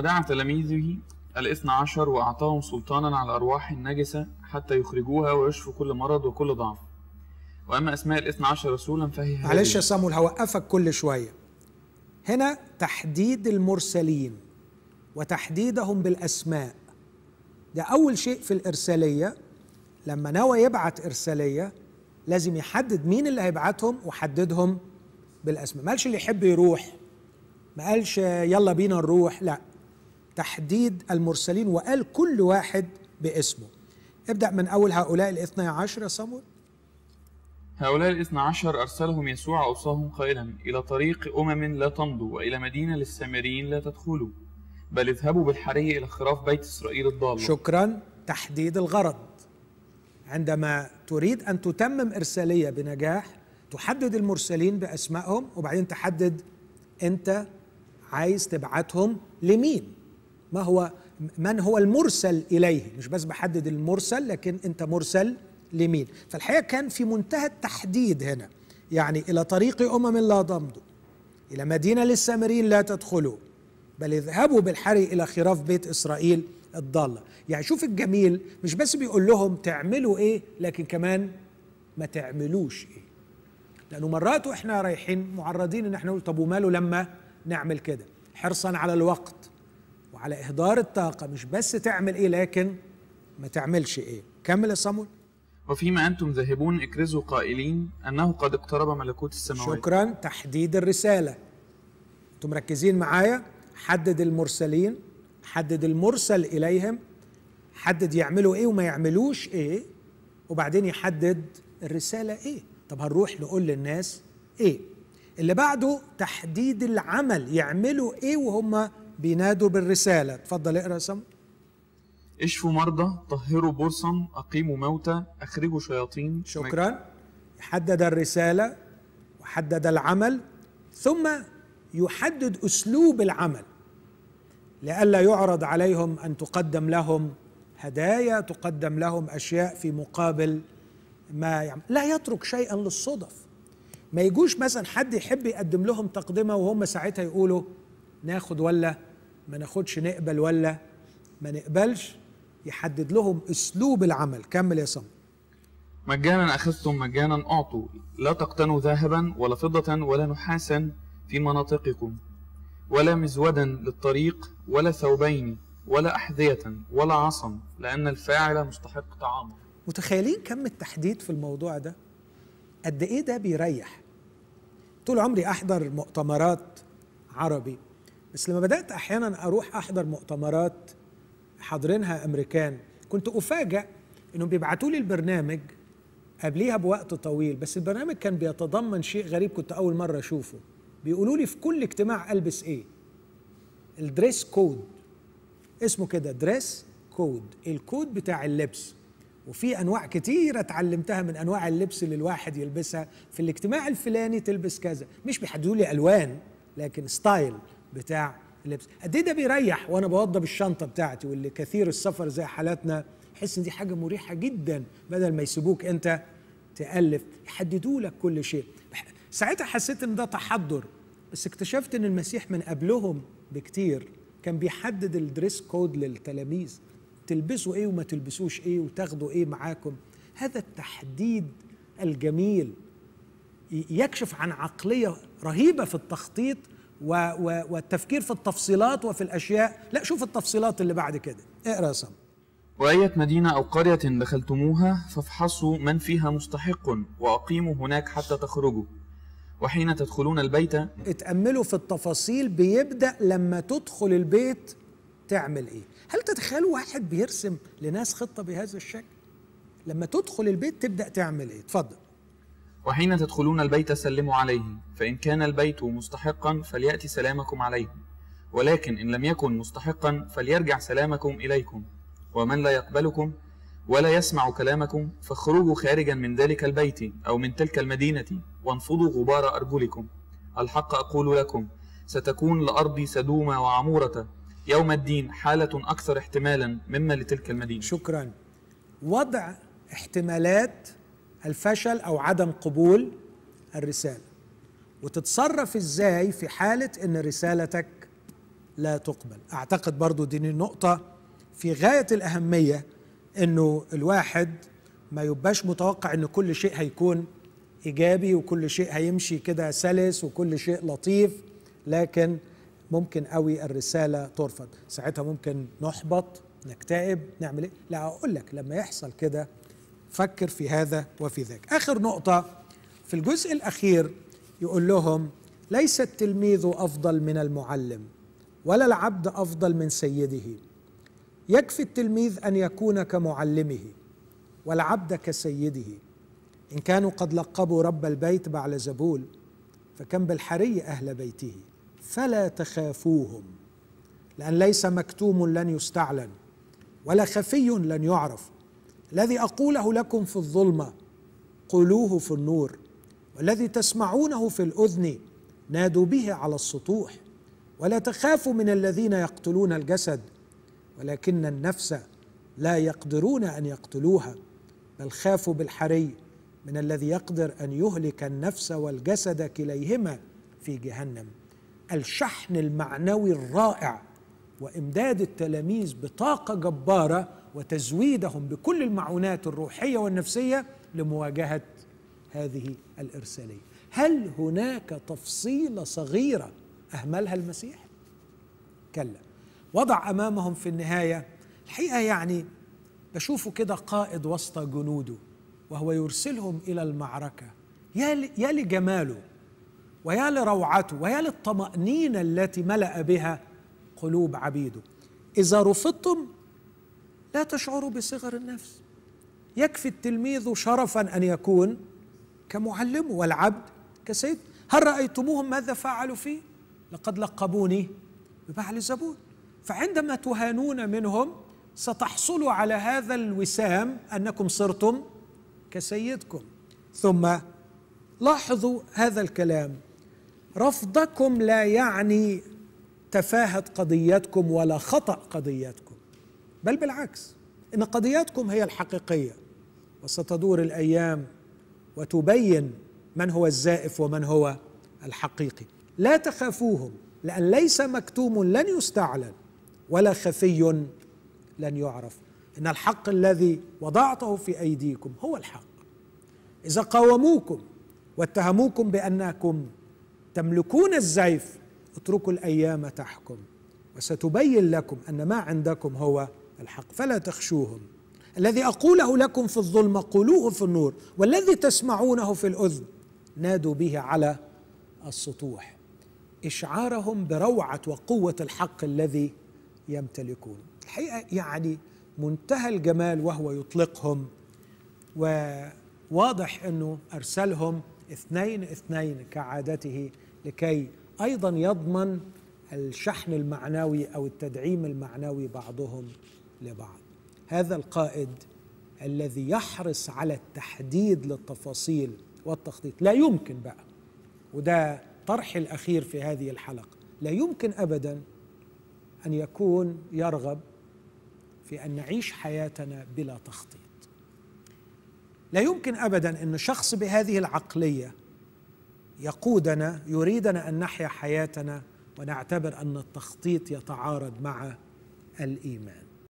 ودعا تلاميذه الاثنى عشر وأعطاهم سلطانا على الأرواح النجسة حتى يخرجوها ويشفوا كل مرض وكل ضعف وأما أسماء الاثنى عشر رسولا فهي معلش يا صامول هوقفك كل شوية هنا تحديد المرسلين وتحديدهم بالأسماء ده أول شيء في الإرسالية لما نوى يبعت إرسالية لازم يحدد مين اللي هيبعتهم وحددهم بالأسماء ما قالش اللي يحب يروح ما قالش يلا بينا نروح لا تحديد المرسلين وقال كل واحد باسمه ابدأ من أول هؤلاء الاثنى عشر يا صمود هؤلاء الاثنى عشر أرسلهم يسوع أوصاهم قائلا إلى طريق أمم لا تمضوا وإلى مدينة للسامريين لا تدخلوا بل اذهبوا بالحري إلى خراف بيت إسرائيل الضال شكرا تحديد الغرض عندما تريد أن تتمم إرسالية بنجاح تحدد المرسلين بأسمائهم وبعدين تحدد أنت عايز تبعتهم لمين ما هو من هو المرسل إليه مش بس بحدد المرسل لكن أنت مرسل لمين فالحقيقة كان في منتهى التحديد هنا يعني إلى طريق أمم لا تمضوا إلى مدينة للسامريين لا تدخلوا بل اذهبوا بالحري إلى خراف بيت إسرائيل الضالة يعني شوف الجميل مش بس بيقول لهم تعملوا إيه لكن كمان ما تعملوش إيه لأنه مرات وإحنا رايحين معرضين إن إحنا نقول طب وماله لما نعمل كده حرصا على الوقت على إهدار الطاقة مش بس تعمل إيه لكن ما تعملش إيه كمل يا صمول وفيما أنتم ذاهبون اكرزوا قائلين أنه قد اقترب ملكوت السماوات شكرا تحديد الرسالة أنتم مركزين معايا حدد المرسلين حدد المرسل إليهم حدد يعملوا إيه وما يعملوش إيه وبعدين يحدد الرسالة إيه طب هنروح نقول للناس إيه اللي بعده تحديد العمل يعملوا إيه وهم بينادوا بالرسالة تفضل اقرأ سم اشفوا مرضى طهروا برصا أقيموا موتى أخرجوا شياطين شكرا حدد الرسالة وحدد العمل ثم يحدد أسلوب العمل لئلا يعرض عليهم أن تقدم لهم هدايا تقدم لهم أشياء في مقابل ما يعمل لا يترك شيئا للصدف ما يجوش مثلا حد يحب يقدم لهم تقدمة وهم ساعتها يقولوا ناخد ولا ما ناخدش نقبل ولا ما نقبلش يحدد لهم اسلوب العمل كمل يا صمت مجانا اخذتم مجانا اعطوا لا تقتنوا ذهبا ولا فضه ولا نحاسا في مناطقكم ولا مزودا للطريق ولا ثوبين ولا احذيه ولا عصا لان الفاعل مستحق طعامه متخيلين كم التحديد في الموضوع ده قد ايه ده بيريح طول عمري احضر مؤتمرات عربي بس لما بدات احيانا اروح احضر مؤتمرات حاضرينها امريكان كنت افاجئ انهم بيبعتوا لي البرنامج قبليها بوقت طويل بس البرنامج كان بيتضمن شيء غريب كنت اول مره اشوفه بيقولوا لي في كل اجتماع البس ايه الدريس كود اسمه كده دريس كود الكود بتاع اللبس وفي انواع كتيره اتعلمتها من انواع اللبس اللي الواحد يلبسها في الاجتماع الفلاني تلبس كذا مش بيحددوا لي الوان لكن ستايل بتاع اللبس قد ايه ده بيريح وانا بوضب الشنطه بتاعتي واللي كثير السفر زي حالاتنا حس ان دي حاجه مريحه جدا بدل ما يسيبوك انت تالف يحددوا لك كل شيء ساعتها حسيت ان ده تحضر بس اكتشفت ان المسيح من قبلهم بكتير كان بيحدد الدريس كود للتلاميذ تلبسوا ايه وما تلبسوش ايه وتاخدوا ايه معاكم هذا التحديد الجميل يكشف عن عقليه رهيبه في التخطيط والتفكير في التفصيلات وفي الأشياء لا شوف التفصيلات اللي بعد كده اقرأ يا سم وأية مدينة أو قرية دخلتموها فافحصوا من فيها مستحق وأقيموا هناك حتى تخرجوا وحين تدخلون البيت اتأملوا في التفاصيل بيبدأ لما تدخل البيت تعمل إيه هل تتخيلوا واحد بيرسم لناس خطة بهذا الشكل لما تدخل البيت تبدأ تعمل إيه اتفضل وحين تدخلون البيت سلموا عليه فإن كان البيت مستحقا فليأتي سلامكم عليه ولكن إن لم يكن مستحقا فليرجع سلامكم إليكم ومن لا يقبلكم ولا يسمع كلامكم فاخرجوا خارجا من ذلك البيت أو من تلك المدينة وانفضوا غبار أرجلكم الحق أقول لكم ستكون لأرضي سدومة وعمورة يوم الدين حالة أكثر احتمالا مما لتلك المدينة شكرا وضع احتمالات الفشل او عدم قبول الرساله وتتصرف ازاي في حاله ان رسالتك لا تقبل اعتقد برضو دي نقطه في غايه الاهميه انه الواحد ما يبقاش متوقع ان كل شيء هيكون ايجابي وكل شيء هيمشي كده سلس وكل شيء لطيف لكن ممكن قوي الرساله ترفض ساعتها ممكن نحبط نكتئب نعمل ايه لا اقول لك لما يحصل كده فكر في هذا وفي ذاك آخر نقطة في الجزء الأخير يقول لهم ليس التلميذ أفضل من المعلم ولا العبد أفضل من سيده يكفي التلميذ أن يكون كمعلمه والعبد كسيده إن كانوا قد لقبوا رب البيت بعلزبول فكم بالحري أهل بيته فلا تخافوهم لأن ليس مكتوم لن يستعلن ولا خفي لن يعرف الذي اقوله لكم في الظلمه قولوه في النور والذي تسمعونه في الاذن نادوا به على السطوح ولا تخافوا من الذين يقتلون الجسد ولكن النفس لا يقدرون ان يقتلوها بل خافوا بالحري من الذي يقدر ان يهلك النفس والجسد كليهما في جهنم الشحن المعنوي الرائع وامداد التلاميذ بطاقه جباره وتزويدهم بكل المعونات الروحيه والنفسيه لمواجهه هذه الارساليه هل هناك تفصيله صغيره اهملها المسيح كلا وضع امامهم في النهايه الحقيقه يعني بشوفه كده قائد وسط جنوده وهو يرسلهم الى المعركه يا لجماله ويا لروعته ويا للطمأنينة التي ملأ بها قلوب عبيده إذا رفضتم لا تشعروا بصغر النفس يكفي التلميذ شرفا أن يكون كمعلمه والعبد كسيد هل رأيتموهم ماذا فعلوا فيه لقد لقبوني ببعل زبون فعندما تهانون منهم ستحصلوا على هذا الوسام أنكم صرتم كسيدكم ثم لاحظوا هذا الكلام رفضكم لا يعني تفاهة قضيتكم ولا خطأ قضيتكم بل بالعكس إن قضيتكم هي الحقيقية وستدور الأيام وتبين من هو الزائف ومن هو الحقيقي لا تخافوهم لأن ليس مكتوم لن يستعلن ولا خفي لن يعرف إن الحق الذي وضعته في أيديكم هو الحق إذا قاوموكم واتهموكم بأنكم تملكون الزيف اتركوا الايام تحكم وستبين لكم ان ما عندكم هو الحق فلا تخشوهم الذي اقوله لكم في الظلمه قولوه في النور والذي تسمعونه في الاذن نادوا به على السطوح اشعارهم بروعه وقوه الحق الذي يمتلكون الحقيقه يعني منتهى الجمال وهو يطلقهم وواضح انه ارسلهم اثنين اثنين كعادته لكي ايضا يضمن الشحن المعنوي او التدعيم المعنوي بعضهم لبعض هذا القائد الذي يحرص على التحديد للتفاصيل والتخطيط لا يمكن بقى وده طرحي الاخير في هذه الحلقه لا يمكن ابدا ان يكون يرغب في ان نعيش حياتنا بلا تخطيط لا يمكن ابدا ان شخص بهذه العقليه يقودنا يريدنا ان نحيا حياتنا ونعتبر ان التخطيط يتعارض مع الايمان